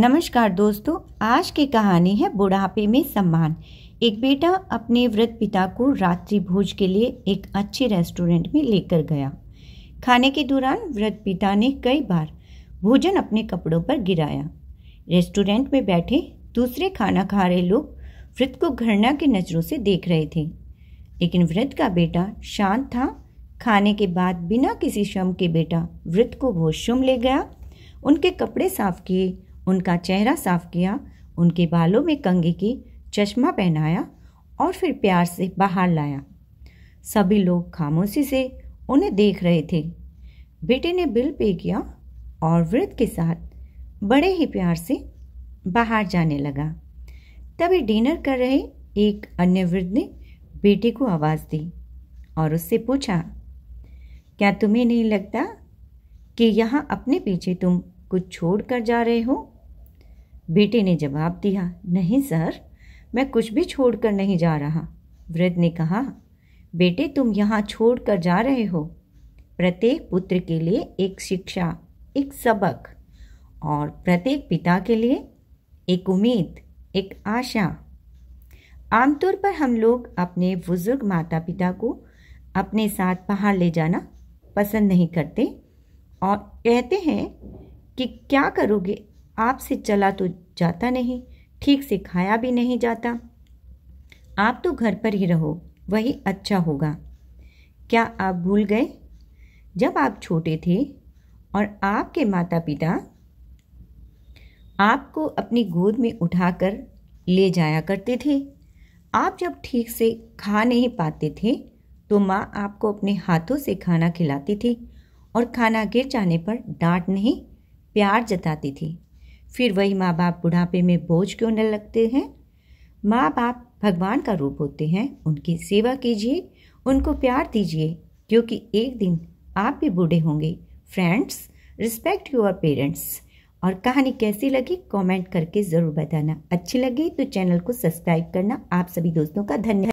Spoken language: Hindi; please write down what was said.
नमस्कार दोस्तों आज की कहानी है बुढ़ापे में सम्मान एक बेटा अपने वृद्ध पिता को रात्रि भोज के लिए एक अच्छे रेस्टोरेंट में लेकर गया खाने के दौरान वृद्ध पिता ने कई बार भोजन अपने कपड़ों पर गिराया रेस्टोरेंट में बैठे दूसरे खाना खा रहे लोग वृद्ध को घृणा की नज़रों से देख रहे थे लेकिन वृद्ध का बेटा शांत था खाने के बाद बिना किसी श्रम के बेटा वृद्ध को वॉशरूम ले गया उनके कपड़े साफ किए उनका चेहरा साफ किया उनके बालों में कंगे की चश्मा पहनाया और फिर प्यार से बाहर लाया सभी लोग खामोशी से उन्हें देख रहे थे बेटे ने बिल पे किया और वृद्ध के साथ बड़े ही प्यार से बाहर जाने लगा तभी डिनर कर रहे एक अन्य वृद्ध ने बेटे को आवाज़ दी और उससे पूछा क्या तुम्हें नहीं लगता कि यहाँ अपने पीछे तुम कुछ छोड़ कर जा रहे हो बेटे ने जवाब दिया नहीं सर मैं कुछ भी छोड़कर नहीं जा रहा वृद्ध ने कहा बेटे तुम यहाँ छोड़कर जा रहे हो प्रत्येक पुत्र के लिए एक शिक्षा एक सबक और प्रत्येक पिता के लिए एक उम्मीद एक आशा आमतौर पर हम लोग अपने बुज़ुर्ग माता पिता को अपने साथ बाहर ले जाना पसंद नहीं करते और कहते हैं कि क्या करोगे आपसे चला तो जाता नहीं ठीक से खाया भी नहीं जाता आप तो घर पर ही रहो वही अच्छा होगा क्या आप भूल गए जब आप छोटे थे और आपके माता पिता आपको अपनी गोद में उठाकर ले जाया करते थे आप जब ठीक से खा नहीं पाते थे तो माँ आपको अपने हाथों से खाना खिलाती थी और खाना गिर जाने पर डांट नहीं प्यार जताती थी फिर वही माँ बाप बुढ़ापे में बोझ क्यों न लगते हैं माँ बाप भगवान का रूप होते हैं उनकी सेवा कीजिए उनको प्यार दीजिए क्योंकि एक दिन आप भी बूढ़े होंगे फ्रेंड्स रिस्पेक्ट यूर पेरेंट्स और कहानी कैसी लगी कमेंट करके ज़रूर बताना अच्छी लगी तो चैनल को सब्सक्राइब करना आप सभी दोस्तों का धन्यवाद